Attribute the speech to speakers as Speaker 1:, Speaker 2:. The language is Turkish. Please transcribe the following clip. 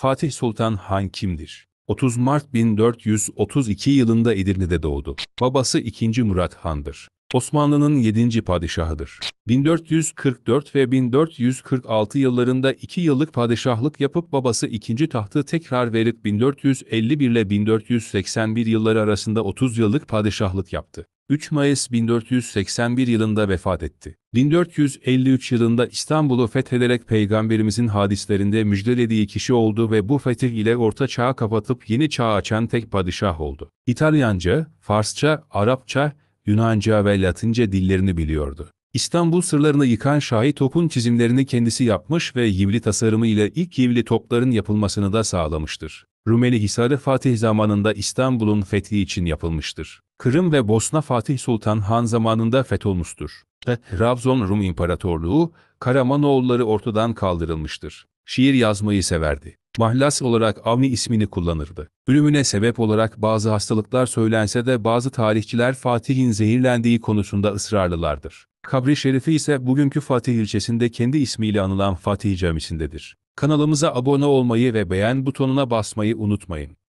Speaker 1: Fatih Sultan Han kimdir? 30 Mart 1432 yılında Edirne'de doğdu. Babası 2. Murat Han'dır. Osmanlı'nın 7. padişahıdır. 1444 ve 1446 yıllarında 2 yıllık padişahlık yapıp babası 2. tahtı tekrar verip 1451 ile 1481 yılları arasında 30 yıllık padişahlık yaptı. 3 Mayıs 1481 yılında vefat etti. 1453 yılında İstanbul'u fethederek Peygamberimizin hadislerinde müjdelediği kişi oldu ve bu fetih ile Orta Çağ'ı kapatıp yeni çağ açan tek padişah oldu. İtalyanca, Farsça, Arapça, Yunanca ve Latince dillerini biliyordu. İstanbul sırlarını yıkan Şahi Top'un çizimlerini kendisi yapmış ve yivli tasarımı ile ilk yivli topların yapılmasını da sağlamıştır. Rumeli Hisarı Fatih zamanında İstanbul'un fethi için yapılmıştır. Kırım ve Bosna Fatih Sultan Han zamanında fetholmuştur. Ravzon Rum İmparatorluğu, Karamanoğulları ortadan kaldırılmıştır. Şiir yazmayı severdi. Mahlas olarak Avni ismini kullanırdı. Ölümüne sebep olarak bazı hastalıklar söylense de bazı tarihçiler Fatih'in zehirlendiği konusunda ısrarlılardır. Kabri şerifi ise bugünkü Fatih ilçesinde kendi ismiyle anılan Fatih Camisi'ndedir. Kanalımıza abone olmayı ve beğen butonuna basmayı unutmayın.